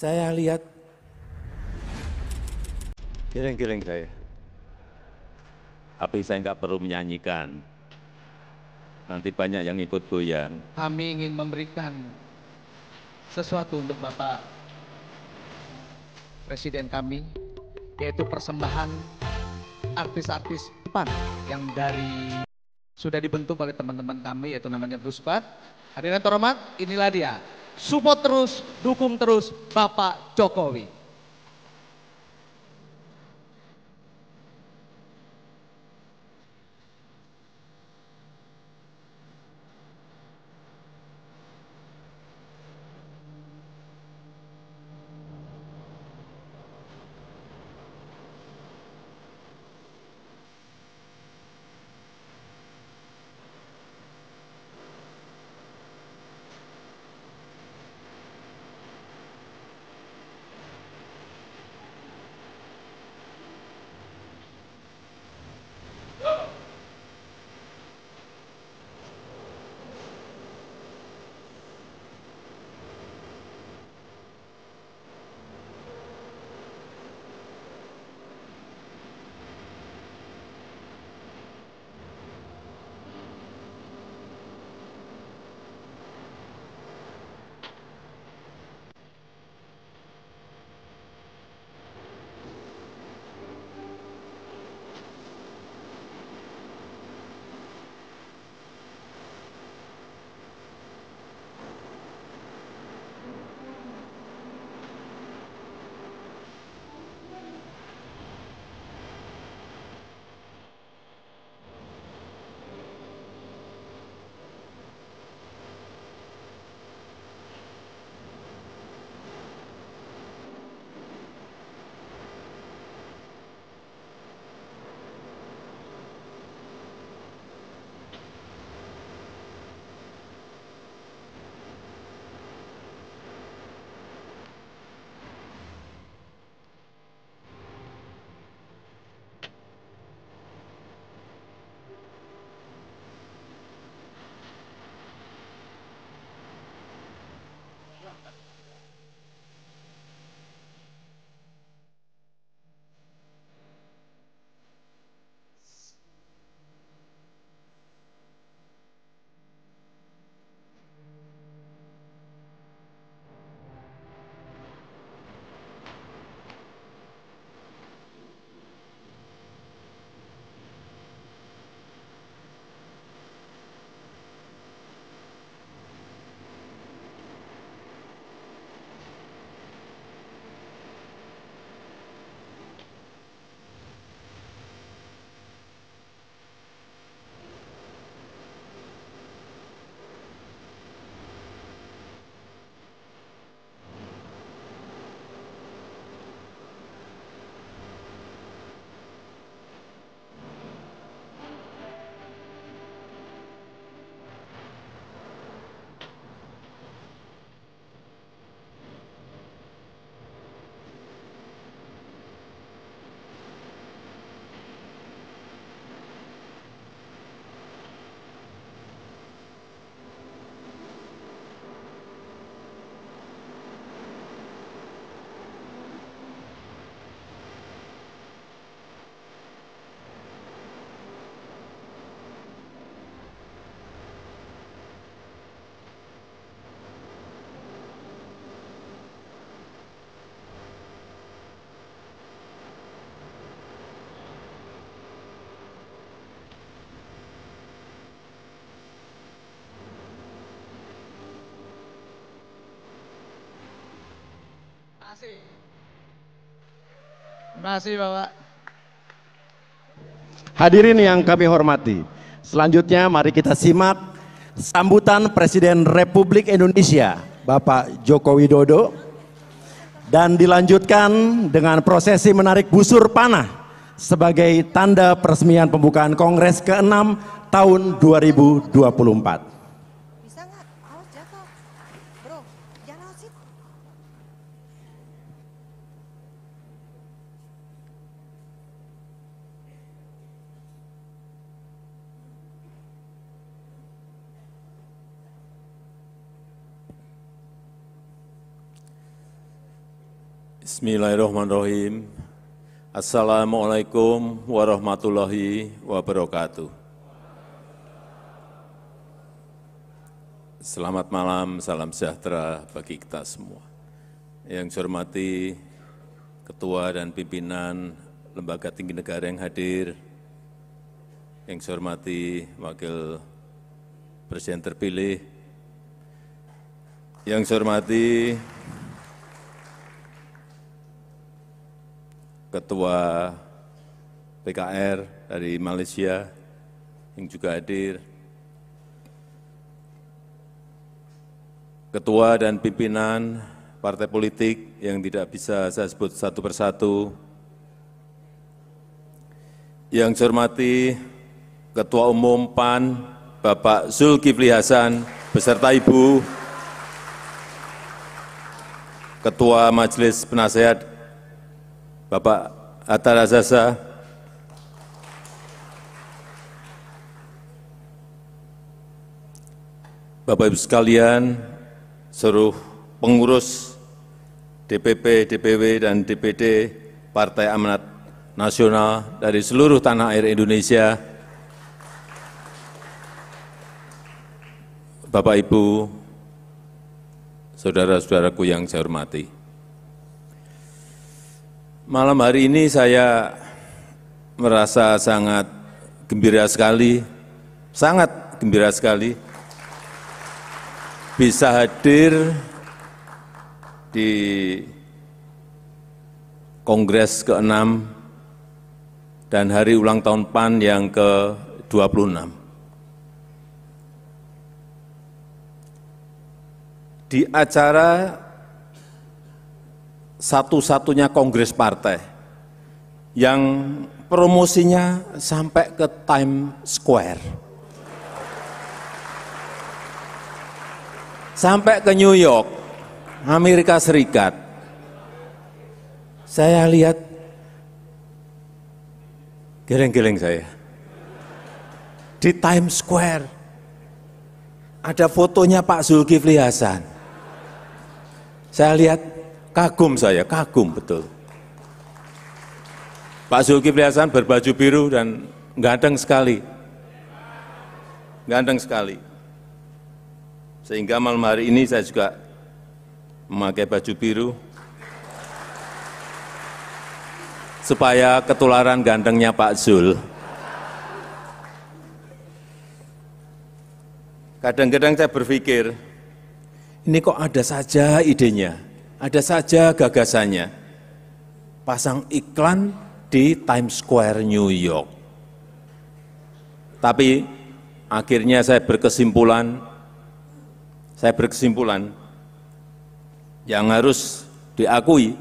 Saya lihat Giring-giring saya. Tapi saya nggak perlu menyanyikan. Nanti banyak yang ikut goyang. Kami ingin memberikan sesuatu untuk Bapak Presiden kami, yaitu persembahan artis-artis PAN yang dari sudah dibentuk oleh teman-teman kami, yaitu namanya Puspat. Hadirin terhormat, inilah dia support terus dukung terus bapak jokowi kasih. Terima kasih Bapak. Hadirin yang kami hormati, selanjutnya mari kita simak sambutan Presiden Republik Indonesia Bapak Joko Widodo dan dilanjutkan dengan prosesi menarik busur panah sebagai tanda peresmian pembukaan Kongres ke-6 tahun 2024. Bismillahirrahmanirrahim. Assalamualaikum warahmatullahi wabarakatuh. Selamat malam, salam sejahtera bagi kita semua. Yang saya hormati Ketua dan Pimpinan Lembaga Tinggi Negara yang hadir, yang saya hormati Wakil Presiden terpilih, yang saya hormati ketua PKR dari Malaysia yang juga hadir, ketua dan pimpinan partai politik yang tidak bisa saya sebut satu persatu, yang saya hormati Ketua Umum PAN, Bapak Zulkifli Hasan, beserta Ibu, Ketua Majelis Penasehat Bapak Atta Razasa, Bapak-Ibu sekalian, seluruh pengurus DPP, DPW, dan DPD Partai Amanat Nasional dari seluruh tanah air Indonesia, Bapak-Ibu, Saudara-saudaraku yang saya hormati. Malam hari ini saya merasa sangat gembira sekali, sangat gembira sekali bisa hadir di Kongres ke-6 dan hari ulang tahun PAN yang ke-26. Di acara satu-satunya kongres partai yang promosinya sampai ke Times Square. Sampai ke New York, Amerika Serikat. Saya lihat geleng-geleng saya. Di Times Square ada fotonya Pak Zulkifli Hasan. Saya lihat Kagum saya, kagum betul. Pak Zulkifli Hasan berbaju biru dan ganteng sekali. Ganteng sekali. Sehingga malam hari ini saya juga memakai baju biru. Supaya ketularan gantengnya Pak Zul. Kadang-kadang saya berpikir, ini kok ada saja idenya ada saja gagasannya. Pasang iklan di Times Square New York. Tapi akhirnya saya berkesimpulan, saya berkesimpulan yang harus diakui,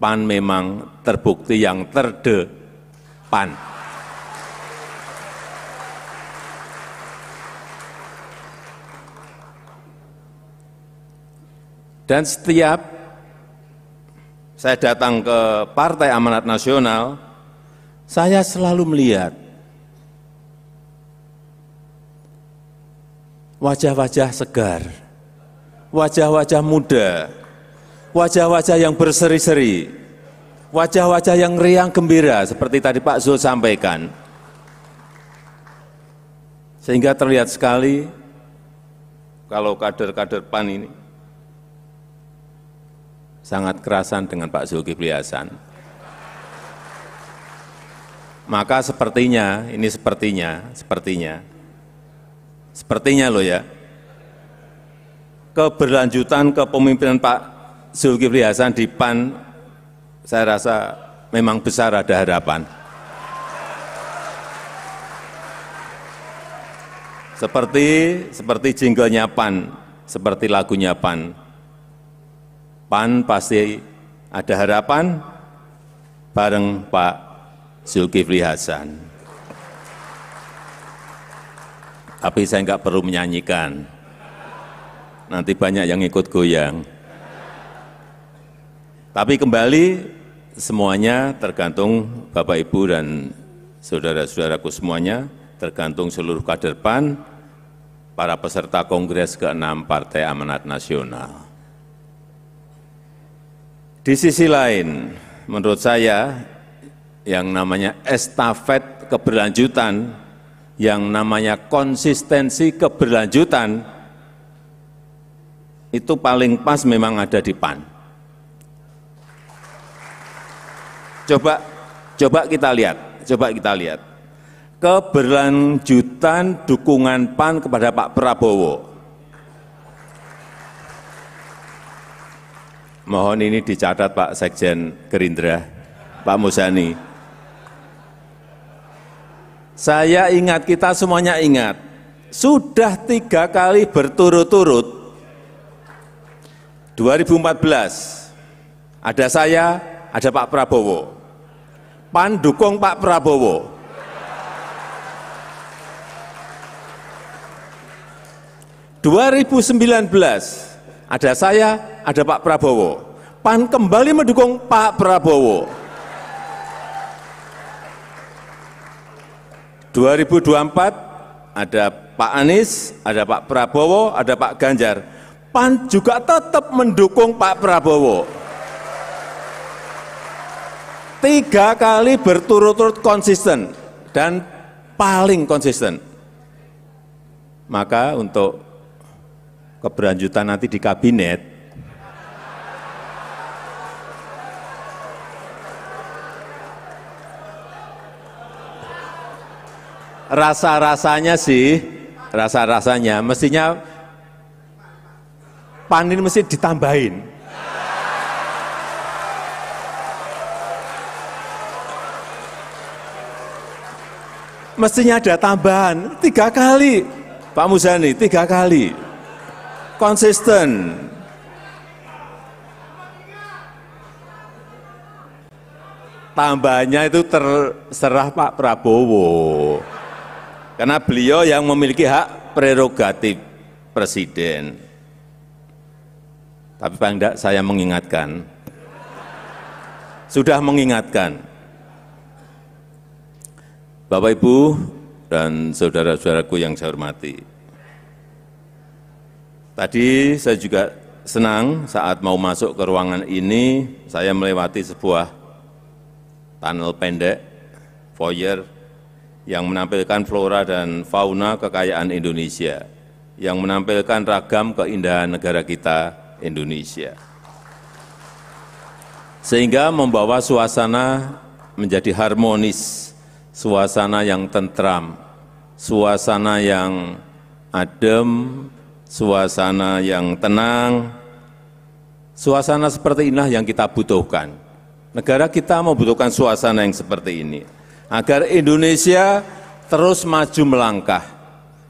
PAN memang terbukti yang terdepan. Dan setiap saya datang ke Partai Amanat Nasional, saya selalu melihat wajah-wajah segar, wajah-wajah muda, wajah-wajah yang berseri-seri, wajah-wajah yang riang gembira seperti tadi Pak Zul sampaikan. Sehingga terlihat sekali kalau kader-kader PAN ini sangat kerasan dengan Pak Zulkifli Hasan. Maka sepertinya, ini sepertinya, sepertinya, sepertinya loh ya, keberlanjutan kepemimpinan Pak Zulkifli Hasan di PAN saya rasa memang besar ada harapan. Seperti seperti jinglenya PAN, seperti lagunya PAN. PAN pasti ada harapan bareng Pak Zulkifli Hasan. Tapi saya enggak perlu menyanyikan. Nanti banyak yang ikut goyang. Tapi kembali semuanya tergantung Bapak Ibu dan saudara-saudaraku semuanya, tergantung seluruh kader PAN, para peserta Kongres ke-6 Partai Amanat Nasional. Di sisi lain, menurut saya yang namanya estafet keberlanjutan, yang namanya konsistensi keberlanjutan, itu paling pas memang ada di PAN. Coba coba kita lihat, coba kita lihat. Keberlanjutan dukungan PAN kepada Pak Prabowo Mohon ini dicatat Pak Sekjen Gerindra, Pak Musani. Saya ingat, kita semuanya ingat, sudah tiga kali berturut-turut, 2014, ada saya, ada Pak Prabowo, pan dukung Pak Prabowo, dua ribu sembilan ada saya, ada Pak Prabowo. PAN kembali mendukung Pak Prabowo. 2024 ada Pak Anies, ada Pak Prabowo, ada Pak Ganjar. PAN juga tetap mendukung Pak Prabowo. Tiga kali berturut-turut konsisten dan paling konsisten. Maka untuk keberlanjutan nanti di kabinet, rasa-rasanya sih, rasa-rasanya mestinya panin mesti ditambahin. Mestinya ada tambahan, tiga kali. Pak Muzani, tiga kali konsisten. Tambahnya itu terserah Pak Prabowo. Karena beliau yang memiliki hak prerogatif presiden. Tapi Pak, enggak saya mengingatkan. Sudah mengingatkan. Bapak Ibu dan saudara-saudaraku yang saya hormati, tadi saya juga senang saat mau masuk ke ruangan ini, saya melewati sebuah tunnel pendek, foyer, yang menampilkan flora dan fauna kekayaan Indonesia, yang menampilkan ragam keindahan negara kita, Indonesia. Sehingga membawa suasana menjadi harmonis, suasana yang tentram, suasana yang adem, suasana yang tenang. Suasana seperti inilah yang kita butuhkan. Negara kita membutuhkan suasana yang seperti ini. Agar Indonesia terus maju melangkah.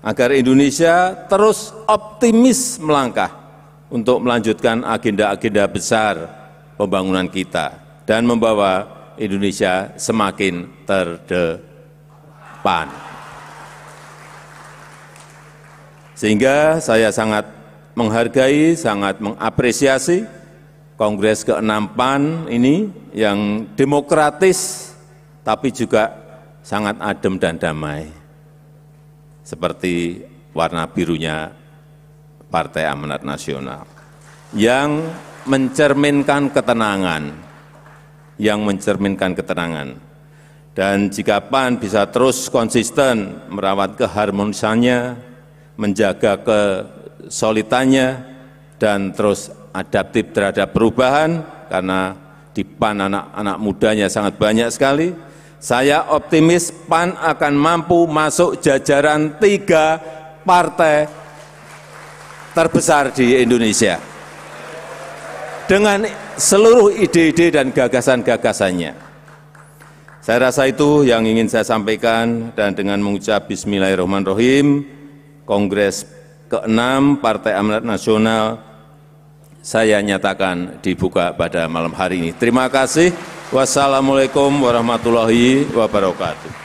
Agar Indonesia terus optimis melangkah untuk melanjutkan agenda-agenda besar pembangunan kita dan membawa Indonesia semakin terdepan. Sehingga saya sangat menghargai, sangat mengapresiasi Kongres ke-6 PAN ini yang demokratis tapi juga sangat adem dan damai. Seperti warna birunya Partai Amanat Nasional yang mencerminkan ketenangan, yang mencerminkan ketenangan. Dan jika PAN bisa terus konsisten merawat keharmonisannya, menjaga kesolidannya dan terus adaptif terhadap perubahan, karena di PAN anak-anak mudanya sangat banyak sekali. Saya optimis PAN akan mampu masuk jajaran tiga partai terbesar di Indonesia dengan seluruh ide-ide dan gagasan-gagasannya. Saya rasa itu yang ingin saya sampaikan dan dengan mengucap bismillahirrahmanirrahim. Kongres ke-6 Partai Amanat Nasional saya nyatakan dibuka pada malam hari ini. Terima kasih. Wassalamualaikum warahmatullahi wabarakatuh.